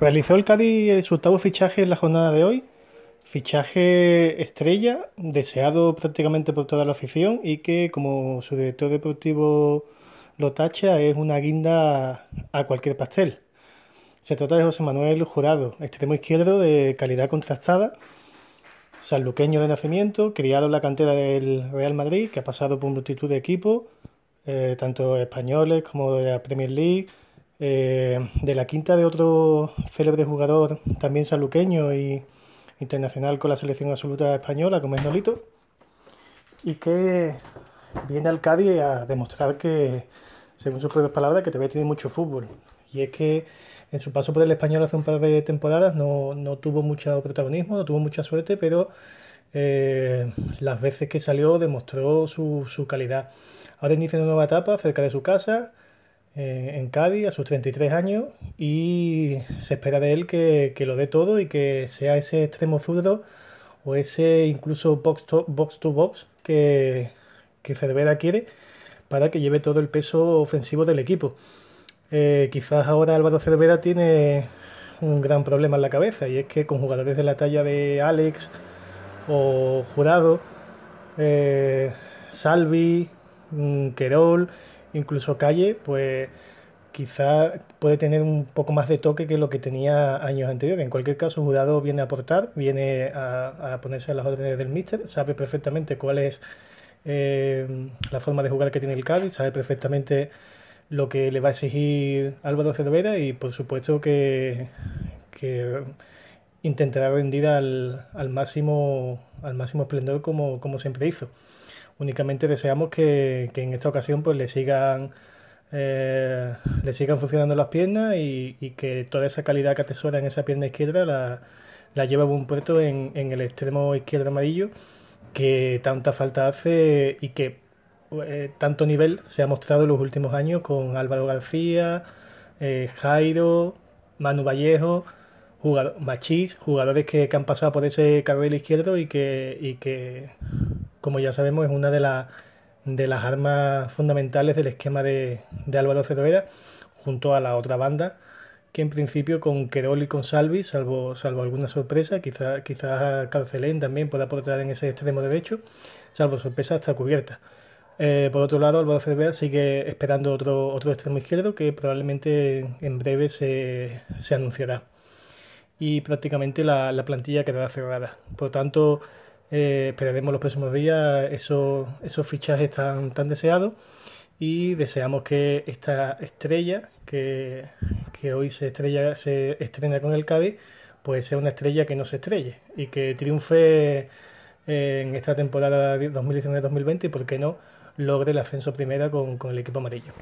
Realizó el Cádiz su octavo fichaje en la jornada de hoy, fichaje estrella, deseado prácticamente por toda la afición y que, como su director deportivo lo tacha, es una guinda a cualquier pastel. Se trata de José Manuel Jurado, extremo izquierdo de calidad contrastada, sanluqueño de nacimiento, criado en la cantera del Real Madrid, que ha pasado por multitud de equipos, eh, tanto españoles como de la Premier League, eh, de la quinta de otro célebre jugador, también saluqueño y internacional con la selección absoluta española, como es Nolito, y que viene al Cádiz a demostrar que, según sus propias palabras, que todavía tiene mucho fútbol. Y es que en su paso por el español hace un par de temporadas no, tuvo mucho protagonismo, no tuvo mucha suerte, pero eh, las veces que salió demostró su, su calidad. Ahora inicia una nueva etapa cerca de su casa, eh, en Cádiz a sus 33 años y se espera de él que, lo dé todo y que sea ese extremo zurdo o ese incluso box to box, que, que Cervera quiere para que lleve todo el peso ofensivo del equipo. Eh, quizás ahora Álvaro Cervera tiene un gran problema en la cabeza y es que con jugadores de la talla de Alex o Jurado, eh, Salvi, mm, Querol, incluso Calle, pues quizá puede tener un poco más de toque que lo que tenía años anteriores. En cualquier caso, Jurado viene a aportar, viene a, ponerse a las órdenes del míster, sabe perfectamente cuál es eh, la forma de jugar que tiene el Cádiz, sabe perfectamente lo que le va a exigir Álvaro Cervera y por supuesto que, intentará rendir al, máximo al máximo esplendor como siempre hizo. Únicamente deseamos que, en esta ocasión pues le sigan eh, le sigan funcionando las piernas y, que toda esa calidad que atesora en esa pierna izquierda la, la lleva a buen puerto en, el extremo izquierdo amarillo que tanta falta hace y que eh, tanto nivel se ha mostrado en los últimos años con Álvaro García, eh, Jairo, Manu Vallejo, Machís, jugadores que, han pasado por ese carril izquierdo y que, y que como ya sabemos, es una de, de las armas fundamentales del esquema de, de Álvaro Cervera junto a la otra banda, que en principio con Querol y con Salvi, salvo, salvo alguna sorpresa, quizás quizá Carcelén también pueda aportar en ese extremo derecho, salvo sorpresa está cubierta. Eh, por otro lado, Álvaro Cervera sigue esperando otro, otro extremo izquierdo que probablemente en breve se, anunciará. Y prácticamente la, la plantilla quedará cerrada. Por tanto, eh, esperaremos los próximos días esos, esos fichajes tan, tan deseados y deseamos que esta estrella que, hoy se, estrella, se estrena con el Cádiz pues sea una estrella que no se estrelle y que triunfe eh, en esta temporada 2019-2020 y por qué no logre el ascenso primera con el equipo amarillo.